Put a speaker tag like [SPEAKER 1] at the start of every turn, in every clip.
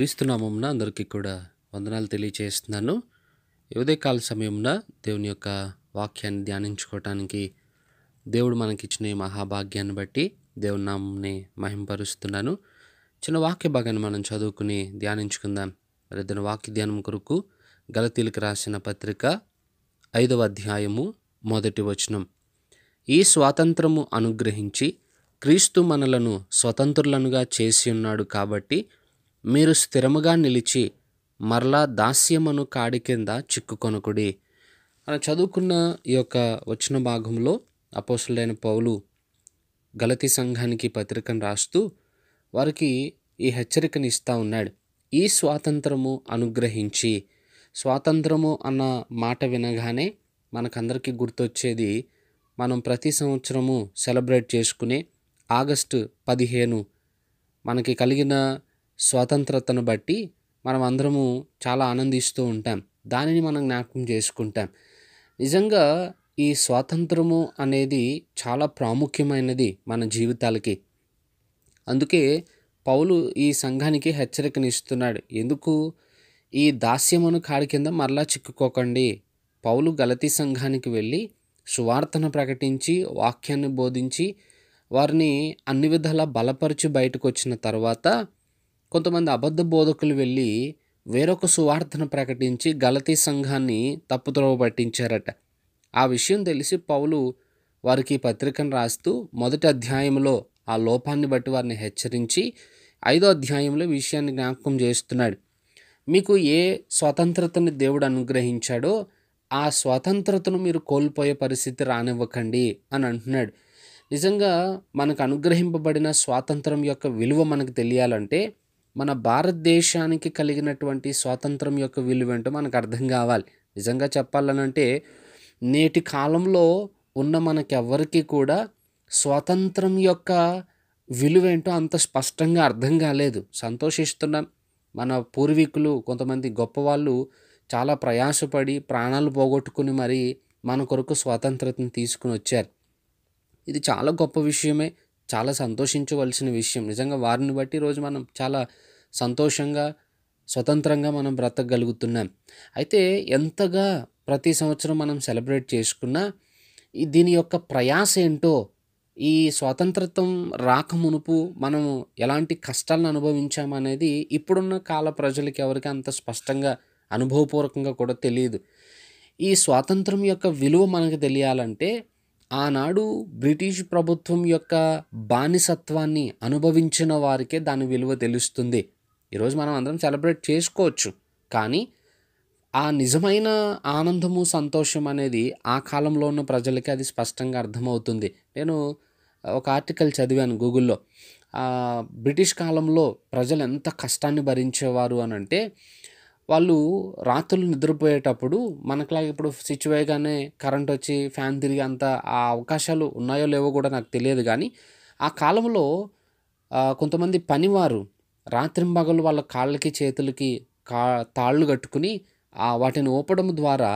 [SPEAKER 1] క్రీస్తునామంన అందరికీ కూడా వందనాలు తెలియచేస్తున్నాను ఉదయకాల సమయంన దేవుని యొక్క వాక్యాన్ని ధ్యానించుకోవటానికి దేవుడు మనకిచ్చిన మహాభాగ్యాన్ని బట్టి దేవుని నామంని మహింపరుస్తున్నాను చిన్న వాక్య భాగాన్ని మనం చదువుకుని ధ్యానించుకుందాం మరి ఇద్దరు వాక్య ధ్యానం కొరకు గలతీలకు రాసిన పత్రిక ఐదవ అధ్యాయము మొదటి వచనం ఈ స్వాతంత్రము అనుగ్రహించి క్రీస్తు మనలను స్వతంత్రులనుగా చేసి ఉన్నాడు కాబట్టి మీరు స్థిరముగా నిలిచి మరలా దాస్యమును కాడి కింద చిక్కుకొనకుడి మనం చదువుకున్న ఈ యొక్క వచ్చిన భాగంలో అపోసులైన పౌలు గలతి సంఘానికి పత్రికను రాస్తూ వారికి ఈ హెచ్చరికను ఇస్తూ ఉన్నాడు ఈ స్వాతంత్రము అనుగ్రహించి స్వాతంత్రము అన్న మాట వినగానే మనకందరికీ గుర్తొచ్చేది మనం ప్రతి సంవత్సరము సెలబ్రేట్ చేసుకునే ఆగస్టు పదిహేను మనకి కలిగిన స్వతంత్రతను బట్టి మనం అందరము చాలా ఆనందిస్తూ ఉంటాం దానిని మనం జ్ఞాపకం చేసుకుంటాం నిజంగా ఈ స్వాతంత్రము అనేది చాలా ప్రాముఖ్యమైనది మన జీవితాలకి అందుకే పౌలు ఈ సంఘానికి హెచ్చరికనిస్తున్నాడు ఎందుకు ఈ దాస్యమును కాడి కింద మరలా చిక్కుకోకండి పౌలు గలతీ సంఘానికి వెళ్ళి సువార్తను ప్రకటించి వాక్యాన్ని బోధించి వారిని అన్ని విధాలా బలపరిచి బయటకు వచ్చిన తర్వాత కొంతమంది అబద్ధ బోధకులు వెళ్ళి వేరొక సువార్తను ప్రకటించి గలతీ సంఘాన్ని తప్పుద్రోవ పట్టించారట ఆ విషయం తెలిసి పౌలు వారికి పత్రికను రాస్తూ మొదటి అధ్యాయంలో ఆ లోపాన్ని బట్టి వారిని హెచ్చరించి ఐదో అధ్యాయంలో విషయాన్ని జ్ఞాపకం చేస్తున్నాడు మీకు ఏ స్వతంత్రతని దేవుడు అనుగ్రహించాడో ఆ స్వతంత్రతను మీరు కోల్పోయే పరిస్థితి రానివ్వకండి అని అంటున్నాడు నిజంగా మనకు అనుగ్రహింపబడిన స్వాతంత్రం యొక్క విలువ మనకు తెలియాలంటే మన భారతదేశానికి కలిగినటువంటి స్వాతంత్రం యొక్క విలువ ఏంటో మనకు అర్థం కావాలి నిజంగా చెప్పాలనంటే నేటి కాలంలో ఉన్న మనకి ఎవరికి కూడా స్వాతంత్రం యొక్క విలువ ఏంటో అంత స్పష్టంగా అర్థం కాలేదు సంతోషిస్తున్నాం మన పూర్వీకులు కొంతమంది గొప్పవాళ్ళు చాలా ప్రయాసపడి ప్రాణాలు పోగొట్టుకుని మరి మన కొరకు స్వాతంత్రతను తీసుకుని వచ్చారు ఇది చాలా గొప్ప విషయమే చాలా సంతోషించవలసిన విషయం నిజంగా వారిని బట్టి ఈరోజు మనం చాలా సంతోషంగా స్వతంత్రంగా మనం బ్రతకగలుగుతున్నాం అయితే ఎంతగా ప్రతి సంవత్సరం మనం సెలబ్రేట్ చేసుకున్నా దీని యొక్క ప్రయాస ఏంటో ఈ స్వాతంత్రత్వం రాకమునుపు మనము ఎలాంటి కష్టాలను అనుభవించామనేది ఇప్పుడున్న కాల ప్రజలకి ఎవరికి అంత స్పష్టంగా అనుభవపూర్వకంగా కూడా తెలియదు ఈ స్వాతంత్రం యొక్క విలువ మనకు తెలియాలంటే ఆనాడు బ్రిటిష్ ప్రభుత్వం యొక్క బానిసత్వాన్ని అనుభవించిన వారికే దాని విలువ తెలుస్తుంది ఈరోజు మనం అందరం సెలబ్రేట్ చేసుకోవచ్చు కానీ ఆ నిజమైన ఆనందము సంతోషం అనేది ఆ కాలంలో ఉన్న ప్రజలకి అది స్పష్టంగా అర్థమవుతుంది నేను ఒక ఆర్టికల్ చదివాను గూగుల్లో బ్రిటిష్ కాలంలో ప్రజలు ఎంత కష్టాన్ని భరించేవారు అని అంటే వాళ్ళు రాత్రులు నిద్రపోయేటప్పుడు మనకులాగా ఇప్పుడు స్విచ్ వేయగానే కరెంట్ వచ్చి ఫ్యాన్ తిరిగి అంత ఆ అవకాశాలు ఉన్నాయో లేవో కూడా నాకు తెలియదు కానీ ఆ కాలంలో కొంతమంది పనివారు రాత్రింబగలు వాళ్ళ కాళ్ళకి చేతులకి కా తాళ్ళు కట్టుకుని ఆ వాటిని ఊపడం ద్వారా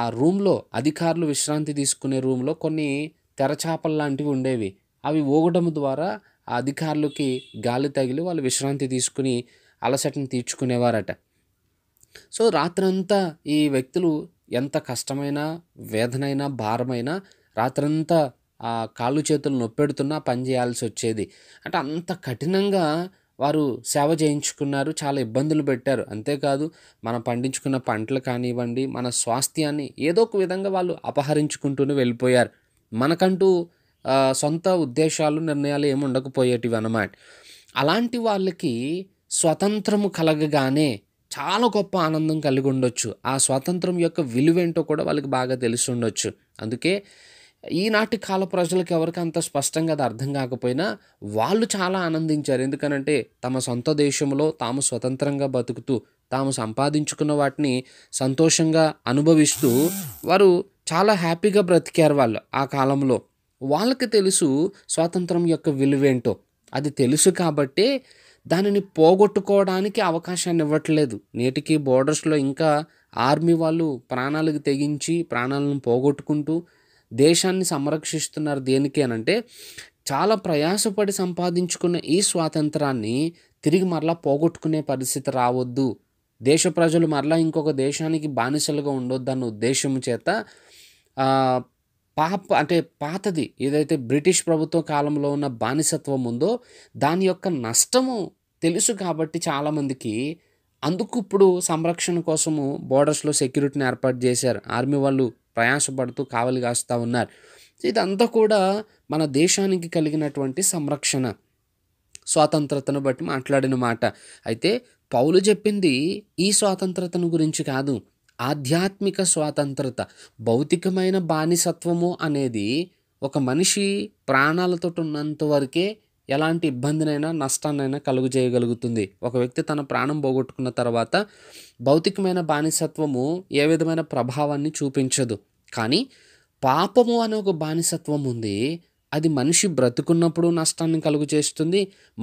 [SPEAKER 1] ఆ రూమ్లో అధికారులు విశ్రాంతి తీసుకునే రూమ్లో కొన్ని తెరచాపలు లాంటివి ఉండేవి అవి ఊగడం ద్వారా ఆ అధికారులకి గాలి తగిలి వాళ్ళు విశ్రాంతి తీసుకుని అలసటను తీర్చుకునేవారట సో రాత్రంతా ఈ వ్యక్తులు ఎంత కష్టమైన వేదనైనా భారమైన రాత్రంతా ఆ కాళ్ళు చేతులు నొప్పెడుతున్నా పని చేయాల్సి వచ్చేది అంటే అంత కఠినంగా వారు సేవ చేయించుకున్నారు చాలా ఇబ్బందులు పెట్టారు అంతేకాదు మనం పండించుకున్న పంటలు కానివ్వండి మన స్వాస్థ్యాన్ని ఏదో ఒక విధంగా వాళ్ళు అపహరించుకుంటూనే వెళ్ళిపోయారు మనకంటూ సొంత ఉద్దేశాలు నిర్ణయాలు ఏమి ఉండకపోయేటివి అన్నమాట అలాంటి వాళ్ళకి స్వతంత్రము కలగగానే చాలా గొప్ప ఆనందం కలిగి ఉండొచ్చు ఆ స్వాతంత్రం యొక్క విలువేంటో కూడా వాళ్ళకి బాగా తెలిసి ఉండొచ్చు అందుకే ఈనాటి కాల ప్రజలకు ఎవరికి అంత స్పష్టంగా అది అర్థం కాకపోయినా వాళ్ళు చాలా ఆనందించారు ఎందుకనంటే తమ సొంత దేశంలో తాము స్వతంత్రంగా బతుకుతూ తాము సంపాదించుకున్న వాటిని సంతోషంగా అనుభవిస్తూ వారు చాలా హ్యాపీగా బ్రతికారు వాళ్ళు ఆ కాలంలో వాళ్ళకి తెలుసు స్వాతంత్రం యొక్క విలువేంటో అది తెలుసు కాబట్టే దానిని పోగొట్టుకోవడానికి అవకాశాన్ని ఇవ్వట్లేదు నేటికి బోర్డర్స్లో ఇంకా ఆర్మీ వాళ్ళు ప్రాణాలకు తెగించి ప్రాణాలను పోగొట్టుకుంటూ దేశాన్ని సంరక్షిస్తున్నారు దేనికి అంటే చాలా ప్రయాసపడి సంపాదించుకున్న ఈ స్వాతంత్రాన్ని తిరిగి మరలా పోగొట్టుకునే పరిస్థితి రావద్దు దేశ ప్రజలు మరలా ఇంకొక దేశానికి బానిసలుగా ఉండొద్దన్న ఉద్దేశం చేత పాప అంటే పాతది ఏదైతే బ్రిటిష్ ప్రభుత్వ కాలంలో ఉన్న బానిసత్వం ఉందో దాని యొక్క నష్టము తెలుసు కాబట్టి చాలామందికి అందుకు ఇప్పుడు సంరక్షణ కోసము బోర్డర్స్లో సెక్యూరిటీని ఏర్పాటు చేశారు ఆర్మీ వాళ్ళు ప్రయాసపడుతూ కావలి కాస్తూ ఉన్నారు ఇదంతా కూడా మన దేశానికి కలిగినటువంటి సంరక్షణ స్వాతంత్రతను బట్టి మాట్లాడిన మాట అయితే పౌలు చెప్పింది ఈ స్వాతంత్రతను గురించి కాదు ఆధ్యాత్మిక స్వాతంత్రత భౌతికమైన బానిసత్వము అనేది ఒక మనిషి ప్రాణాలతో ఉన్నంత వరకే ఎలాంటి ఇబ్బందినైనా నష్టాన్నైనా కలుగు చేయగలుగుతుంది ఒక వ్యక్తి తన ప్రాణం పోగొట్టుకున్న తర్వాత భౌతికమైన బానిసత్వము ఏ విధమైన ప్రభావాన్ని చూపించదు కానీ పాపము అనే ఒక బానిసత్వం ఉంది అది మనిషి బ్రతుకున్నప్పుడు నష్టాన్ని కలుగు చేస్తుంది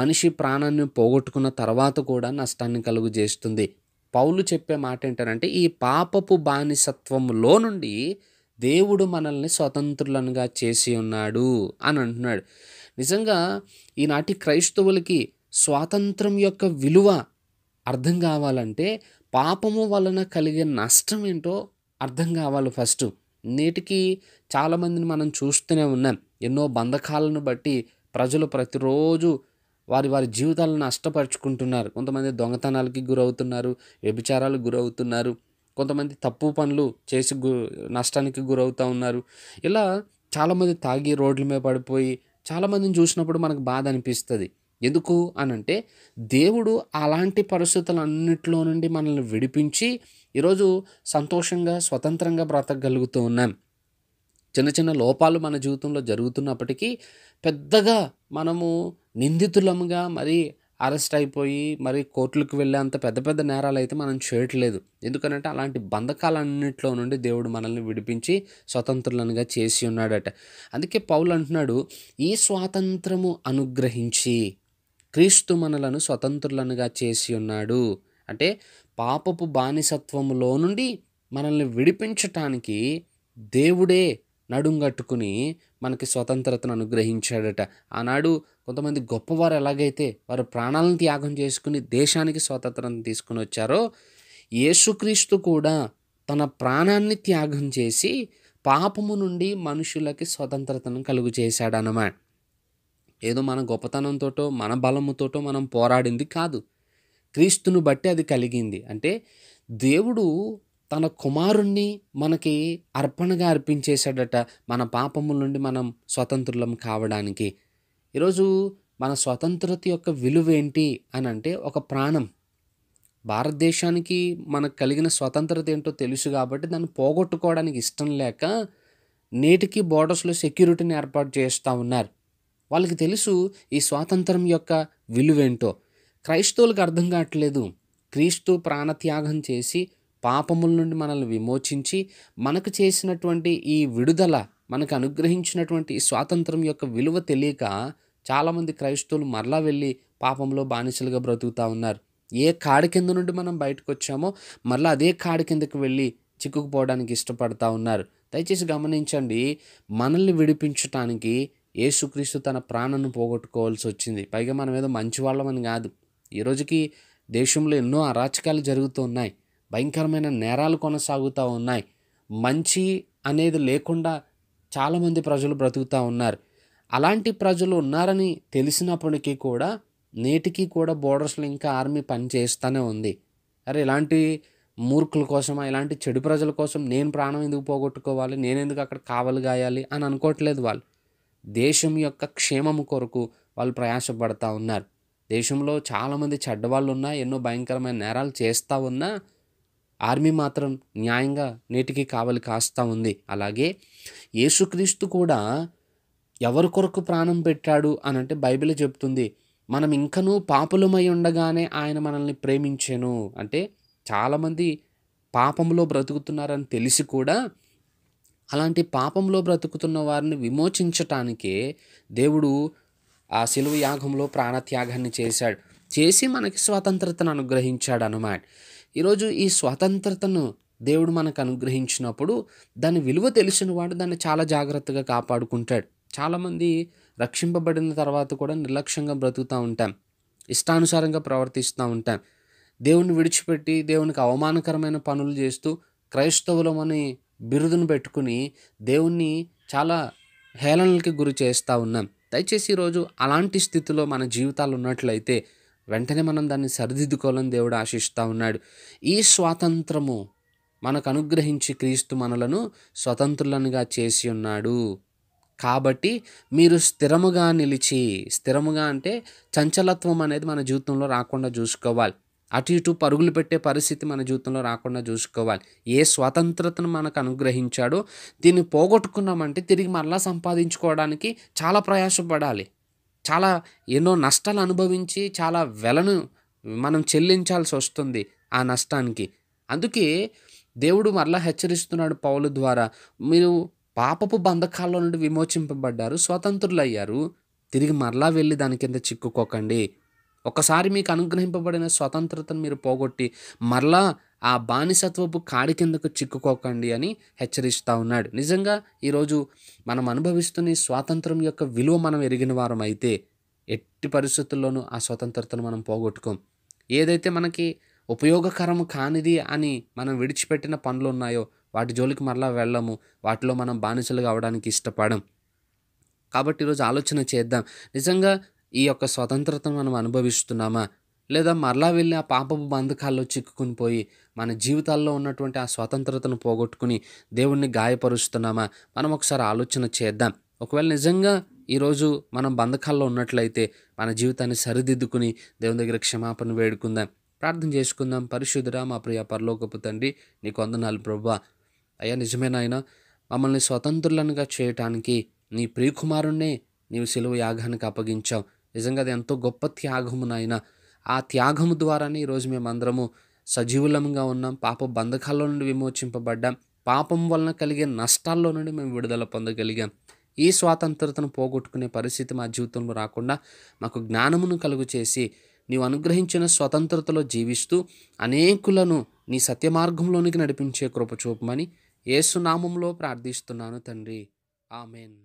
[SPEAKER 1] మనిషి ప్రాణాన్ని పోగొట్టుకున్న తర్వాత కూడా నష్టాన్ని కలుగు చేస్తుంది పౌలు చెప్పే మాట ఏంటంటే ఈ పాపపు బానిసత్వంలో నుండి దేవుడు మనల్ని స్వతంత్రులనుగా చేసి ఉన్నాడు అని అంటున్నాడు నిజంగా ఈనాటి క్రైస్తవులకి స్వాతంత్రం యొక్క విలువ అర్థం కావాలంటే పాపము వలన కలిగే నష్టం ఏంటో అర్థం కావాలి ఫస్ట్ నేటికి చాలామందిని మనం చూస్తూనే ఉన్నాం ఎన్నో బంధకాలను బట్టి ప్రజలు ప్రతిరోజు వారి వారి జీవితాలను నష్టపరుచుకుంటున్నారు కొంతమంది దొంగతనాలకి గురవుతున్నారు వ్యభిచారాలకు గురవుతున్నారు కొంతమంది తప్పు పనులు చేసి గు నష్టానికి గురవుతూ ఉన్నారు ఇలా చాలామంది తాగి రోడ్ల మీద పడిపోయి చాలామందిని చూసినప్పుడు మనకు బాధ అనిపిస్తుంది ఎందుకు అనంటే దేవుడు అలాంటి పరిస్థితులన్నింటిలో నుండి మనల్ని విడిపించి ఈరోజు సంతోషంగా స్వతంత్రంగా బ్రతకగలుగుతూ ఉన్నాం చిన్న చిన్న లోపాలు మన జీవితంలో జరుగుతున్నప్పటికీ పెద్దగా మనము నిందితులముగా మరి అరెస్ట్ అయిపోయి మరి కోర్టులకు వెళ్ళేంత పెద్ద పెద్ద నేరాలు అయితే మనం చేయట్లేదు ఎందుకంటే అలాంటి బంధకాలన్నింటిలో నుండి దేవుడు మనల్ని విడిపించి స్వతంత్రులనుగా చేసి ఉన్నాడట అందుకే పౌలు అంటున్నాడు ఈ స్వాతంత్రము అనుగ్రహించి క్రీస్తు మనలను స్వతంత్రులనుగా చేసి ఉన్నాడు అంటే పాపపు బానిసత్వములో నుండి మనల్ని విడిపించటానికి దేవుడే నడుంగట్టుకుని మనకి స్వతంత్రతను అనుగ్రహించాడట ఆనాడు కొంతమంది గొప్పవారు ఎలాగైతే వారు ప్రాణాలను త్యాగం చేసుకుని దేశానికి స్వతంత్రం తీసుకుని వచ్చారో యేసుక్రీస్తు కూడా తన ప్రాణాన్ని త్యాగం చేసి పాపము నుండి మనుషులకి స్వతంత్రతను కలుగు చేశాడనమాట ఏదో మన గొప్పతనంతోటో మన బలముతోటో మనం పోరాడింది కాదు క్రీస్తును బట్టి అది కలిగింది అంటే దేవుడు తన కుమారుణ్ణి మనకి అర్పణగా అర్పించేశాడట మన పాపముల నుండి మనం స్వతంత్రులం కావడానికి ఈరోజు మన స్వతంత్రత యొక్క విలువ ఏంటి అని అంటే ఒక ప్రాణం భారతదేశానికి మనకు కలిగిన స్వతంత్రత ఏంటో తెలుసు కాబట్టి దాన్ని పోగొట్టుకోవడానికి ఇష్టం లేక నేటికి బోర్డర్స్లో సెక్యూరిటీని ఏర్పాటు చేస్తూ ఉన్నారు వాళ్ళకి తెలుసు ఈ స్వాతంత్రం యొక్క విలువేంటో క్రైస్తవులకు అర్థం కావట్లేదు క్రీస్తు ప్రాణత్యాగం చేసి పాపముల నుండి మనల్ని విమోచించి మనకు చేసినటువంటి ఈ విడుదల మనకు అనుగ్రహించినటువంటి ఈ స్వాతంత్రం యొక్క విలువ తెలియక చాలామంది క్రైస్తవులు మరలా వెళ్ళి పాపంలో బానిసలుగా బ్రతుకుతూ ఉన్నారు ఏ కాడి కింద నుండి మనం బయటకు వచ్చామో మరలా అదే కాడి కిందకు వెళ్ళి చిక్కుకుపోవడానికి ఇష్టపడతా ఉన్నారు దయచేసి గమనించండి మనల్ని విడిపించటానికి యేసుక్రీస్తు తన ప్రాణాన్ని పోగొట్టుకోవాల్సి వచ్చింది పైగా మనం ఏదో మంచివాళ్ళమని కాదు ఈరోజుకి దేశంలో ఎన్నో అరాచకాలు జరుగుతున్నాయి భయంకరమైన నేరాలు కొనసాగుతూ ఉన్నాయి మంచి అనేది లేకుండా చాలామంది ప్రజలు బ్రతుకుతూ ఉన్నారు అలాంటి ప్రజలు ఉన్నారని తెలిసినప్పటికీ కూడా నేటికి కూడా బోర్డర్స్లో ఇంకా ఆర్మీ పనిచేస్తూనే ఉంది అరే ఇలాంటి మూర్ఖుల కోసం ఇలాంటి చెడు ప్రజల కోసం నేను ప్రాణం ఎందుకు పోగొట్టుకోవాలి నేను ఎందుకు అక్కడ కావలు గాయాలి అని అనుకోవట్లేదు వాళ్ళు దేశం యొక్క క్షేమం కొరకు వాళ్ళు ప్రయాసపడతా ఉన్నారు దేశంలో చాలామంది చెడ్డవాళ్ళు ఉన్నా ఎన్నో భయంకరమైన నేరాలు చేస్తూ ఉన్నా ఆర్మీ మాత్రం న్యాయంగా నేటికి కావలి కాస్తూ ఉంది అలాగే యేసుక్రీస్తు కూడా ఎవరి కొరకు ప్రాణం పెట్టాడు అని అంటే బైబిల్ చెప్తుంది మనం ఇంకనూ పాపులమై ఉండగానే ఆయన మనల్ని ప్రేమించాను అంటే చాలామంది పాపంలో బ్రతుకుతున్నారని తెలిసి కూడా అలాంటి పాపంలో బ్రతుకుతున్న వారిని విమోచించటానికే దేవుడు ఆ శిలువ యాగంలో ప్రాణత్యాగాన్ని చేశాడు చేసి మనకి స్వతంత్రతను అనుగ్రహించాడు అనమాట ఈరోజు ఈ స్వతంత్రతను దేవుడు మనకు అనుగ్రహించినప్పుడు దాని విలువ తెలిసిన వాడు దాన్ని చాలా జాగ్రత్తగా కాపాడుకుంటాడు చాలామంది రక్షింపబడిన తర్వాత కూడా నిర్లక్ష్యంగా బ్రతుకుతూ ఉంటాం ఇష్టానుసారంగా ప్రవర్తిస్తూ ఉంటాం దేవుణ్ణి విడిచిపెట్టి దేవునికి అవమానకరమైన పనులు చేస్తూ క్రైస్తవులమని బిరుదును పెట్టుకుని దేవుణ్ణి చాలా హేళనలకి గురి చేస్తూ ఉన్నాం దయచేసి ఈరోజు అలాంటి స్థితిలో మన జీవితాలు ఉన్నట్లయితే వెంటనే మనం దాన్ని సరిదిద్దుకోవాలని దేవుడు ఆశిస్తూ ఉన్నాడు ఈ స్వాతంత్రము మనకు అనుగ్రహించి క్రీస్తు మనలను స్వతంత్రులనుగా చేసి ఉన్నాడు కాబట్టి మీరు స్థిరముగా నిలిచి స్థిరముగా అంటే చంచలత్వం అనేది మన జీవితంలో రాకుండా చూసుకోవాలి అటు ఇటు పరుగులు పెట్టే పరిస్థితి మన జీవితంలో రాకుండా చూసుకోవాలి ఏ స్వాతంత్రతను మనకు అనుగ్రహించాడో దీన్ని పోగొట్టుకున్నామంటే తిరిగి మరలా సంపాదించుకోవడానికి చాలా ప్రయాసపడాలి చాలా ఎన్నో నష్టాలు అనుభవించి చాలా వెలను మనం చెల్లించాల్సి వస్తుంది ఆ నష్టానికి అందుకే దేవుడు మరలా హెచ్చరిస్తున్నాడు పౌలు ద్వారా మీరు పాపపు బంధకాల్లో నుండి విమోచింపబడ్డారు స్వతంత్రులయ్యారు తిరిగి మరలా వెళ్ళి దాని కింద చిక్కుకోకండి ఒకసారి మీకు అనుగ్రహింపబడిన స్వతంత్రతను మీరు పోగొట్టి మరలా ఆ బానిసత్వపు కాడి కిందకు చిక్కుకోకండి అని హెచ్చరిస్తూ ఉన్నాడు నిజంగా ఈరోజు మనం అనుభవిస్తున్న స్వాతంత్రం యొక్క విలువ మనం ఎరిగిన వారం అయితే ఎట్టి పరిస్థితుల్లోనూ ఆ స్వతంత్రతను మనం పోగొట్టుకోం ఏదైతే మనకి ఉపయోగకరం కానిది అని మనం విడిచిపెట్టిన పనులు ఉన్నాయో వాటి జోలికి మరలా వెళ్ళము వాటిలో మనం బానిసలు కావడానికి ఇష్టపడం కాబట్టి ఈరోజు ఆలోచన చేద్దాం నిజంగా ఈ యొక్క స్వతంత్రతను మనం అనుభవిస్తున్నామా లేదా మరలా వెళ్ళి ఆ పాపపు బంధకాల్లో చిక్కుకుని పోయి మన జీవితాల్లో ఉన్నటువంటి ఆ స్వతంత్రతను పోగొట్టుకుని దేవుణ్ణి గాయపరుస్తున్నామా మనం ఒకసారి ఆలోచన చేద్దాం ఒకవేళ నిజంగా ఈరోజు మనం బంధకాల్లో ఉన్నట్లయితే మన జీవితాన్ని సరిదిద్దుకుని దేవుని దగ్గర క్షమాపణ వేడుకుందాం ప్రార్థన చేసుకుందాం పరిశుద్ధురా మా ప్రియ పరలోకపు తండ్రి నీకు అందనాలు ప్రభు అయ్యా నిజమేనాయన మమ్మల్ని స్వతంత్రులనుగా చేయటానికి నీ ప్రియకుమారుణ్ణే నీవు సెలవు యాగానికి అప్పగించావు నిజంగా అది ఎంతో గొప్ప త్యాగము నాయన ఆ త్యాగము ద్వారానే ఈరోజు మేమందరము సజీవులంగా ఉన్నాం పాప బంధకాల్లో నుండి విమోచింపబడ్డాం పాపం వలన కలిగే నష్టాల్లో నుండి మేము విడుదల పొందగలిగాం ఈ స్వాతంత్రతను పోగొట్టుకునే పరిస్థితి మా జీవితంలో రాకుండా మాకు జ్ఞానమును కలుగు చేసి నీవు అనుగ్రహించిన స్వతంత్రతలో జీవిస్తూ అనేకులను నీ సత్యమార్గంలోనికి నడిపించే కృప చూపమని ఏసునామంలో ప్రార్థిస్తున్నాను తండ్రి ఆమెన్